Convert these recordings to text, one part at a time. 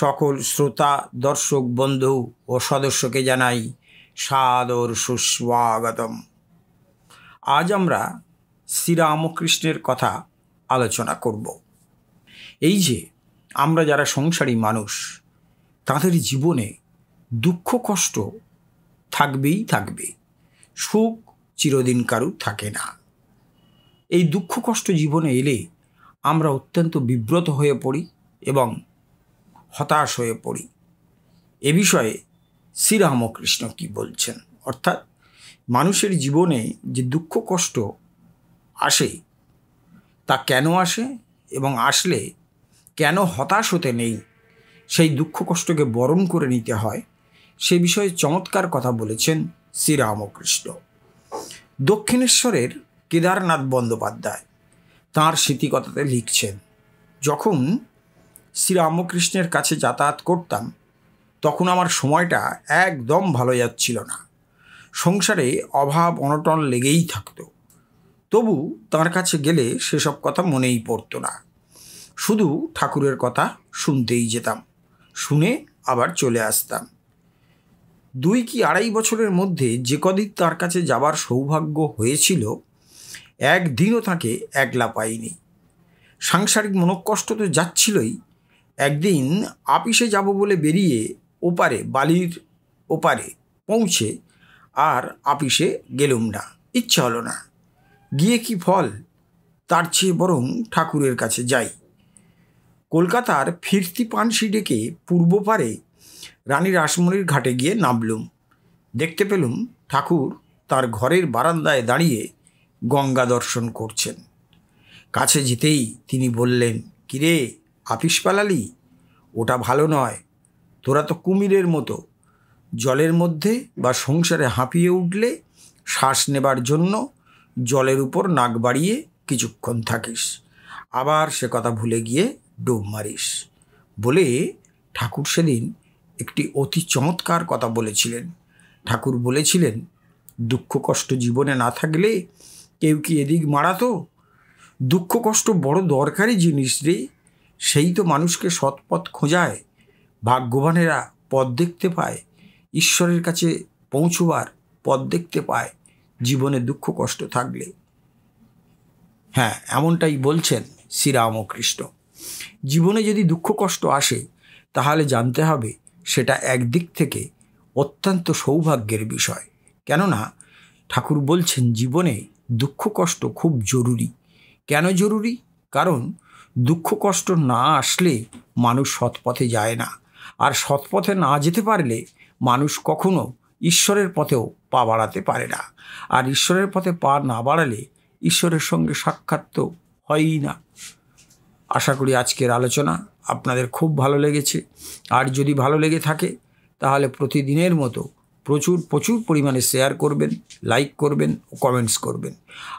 সকল শ্রোতা দর্শক বন্ধু ও সদস্যকে জানাই সাদর সুস্বাগতম আজ আমরা শ্রীরামকৃষ্ণের কথা আলোচনা করব এই যে আমরা যারা সংসারী মানুষ তাদের জীবনে দুঃখ কষ্ট থাকবেই থাকবে সুখ চিরদিন কারু থাকে না এই দুঃখ কষ্ট জীবনে এলে আমরা অত্যন্ত বিব্রত হয়ে পড়ি এবং হতাশ হয়ে পড়ি এ বিষয়ে শ্রীরামকৃষ্ণ কি বলছেন অর্থাৎ মানুষের জীবনে যে দুঃখ কষ্ট আসে তা কেন আসে এবং আসলে কেন হতাশ হতে নেই সেই দুঃখ কষ্টকে বরণ করে নিতে হয় সে বিষয়ে চমৎকার কথা বলেছেন শ্রীরামকৃষ্ণ দক্ষিণেশ্বরের কেদারনাথ বন্দ্যোপাধ্যায় তাঁর স্মৃতিকথাতে লিখছেন যখন শ্রীরামকৃষ্ণের কাছে যাতায়াত করতাম তখন আমার সময়টা একদম ভালো যাচ্ছিল না সংসারে অভাব অনটন লেগেই থাকত তবু তার কাছে গেলে সেসব কথা মনেই পড়তো না শুধু ঠাকুরের কথা শুনতেই যেতাম শুনে আবার চলে আসতাম দুই কি আড়াই বছরের মধ্যে যে কদিন তার কাছে যাবার সৌভাগ্য হয়েছিল একদিনও তাকে একলা পাইনি সাংসারিক মনোকষ্ট তো যাচ্ছিলই একদিন আপিসে যাব বলে বেরিয়ে ওপারে বালির ওপারে পৌঁছে আর আপিসে গেলুম না ইচ্ছা হলো না গিয়ে কি ফল তার চেয়ে বরং ঠাকুরের কাছে যাই কলকাতার ফিরতি পানসি ডেকে পূর্ব পারে রানী রাসমণির ঘাটে গিয়ে নামলুম দেখতে পেলুম ঠাকুর তার ঘরের বারান্দায় দাঁড়িয়ে গঙ্গা দর্শন করছেন কাছে যেতেই তিনি বললেন কিরে আপিস পালালি ওটা ভালো নয় তোরা তো কুমিরের মতো জলের মধ্যে বা সংসারে হাঁপিয়ে উঠলে শ্বাস নেবার জন্য জলের উপর নাক বাড়িয়ে কিছুক্ষণ থাকিস আবার সে কথা ভুলে গিয়ে ডুব মারিস বলে ঠাকুর সেদিন একটি অতি চমৎকার কথা বলেছিলেন ঠাকুর বলেছিলেন দুঃখ কষ্ট জীবনে না থাকলে কেউ কি এদিক মারাতো দুঃখ কষ্ট বড় দরকারি জিনিস রে সেই তো মানুষকে সৎপথ খোঁজায় ভাগ্যবানেরা পথ দেখতে পায় ঈশ্বরের কাছে পৌঁছবার পথ দেখতে পায় জীবনে দুঃখ কষ্ট থাকলে হ্যাঁ এমনটাই বলছেন শ্রীরামকৃষ্ণ জীবনে যদি দুঃখ কষ্ট আসে তাহলে জানতে হবে সেটা একদিক থেকে অত্যন্ত সৌভাগ্যের বিষয় কেননা ঠাকুর বলছেন জীবনে দুঃখ কষ্ট খুব জরুরি কেন জরুরি কারণ দুঃখ কষ্ট না আসলে মানুষ সৎপথে যায় না আর সৎপথে না যেতে পারলে মানুষ কখনো ঈশ্বরের পথেও পা বাড়াতে পারে না আর ঈশ্বরের পথে পা না বাড়ালে ঈশ্বরের সঙ্গে সাক্ষাৎ তো হয়ই না আশা করি আজকের আলোচনা আপনাদের খুব ভালো লেগেছে আর যদি ভালো লেগে থাকে তাহলে প্রতিদিনের মতো প্রচুর প্রচুর পরিমাণে শেয়ার করবেন লাইক করবেন ও কমেন্টস করবেন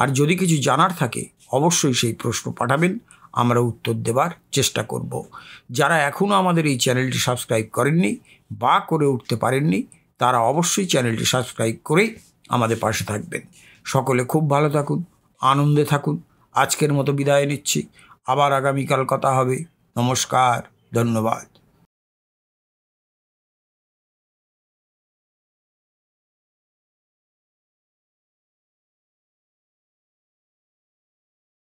আর যদি কিছু জানার থাকে অবশ্যই সেই প্রশ্ন পাঠাবেন আমরা উত্তর দেবার চেষ্টা করব। যারা এখনও আমাদের এই চ্যানেলটি সাবস্ক্রাইব করেননি বা করে উঠতে পারেননি তারা অবশ্যই চ্যানেলটি সাবস্ক্রাইব করেই আমাদের পাশে থাকবেন সকলে খুব ভালো থাকুন আনন্দে থাকুন আজকের মতো বিদায় নিচ্ছি আবার আগামীকাল কথা হবে নমস্কার ধন্যবাদ